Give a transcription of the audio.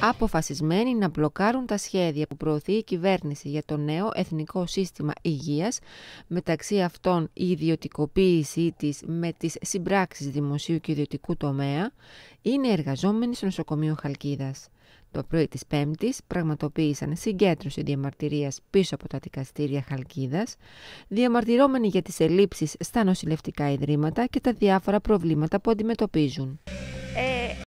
αποφασισμένοι να μπλοκάρουν τα σχέδια που προωθεί η κυβέρνηση για το νέο εθνικό σύστημα υγείας, μεταξύ αυτών η ιδιωτικοποίησή της με τις συμπράξεις δημοσίου και ιδιωτικού τομέα, είναι εργαζόμενοι στο νοσοκομείο Χαλκίδας. Το πρωί της Πέμπτης πραγματοποίησαν συγκέντρωση διαμαρτυρίας πίσω από τα δικαστήρια Χαλκίδας, διαμαρτυρώμενοι για τις ελλείψεις στα νοσηλευτικά ιδρύματα και τα διάφορα προβλήματα που αντιμετωπίζουν.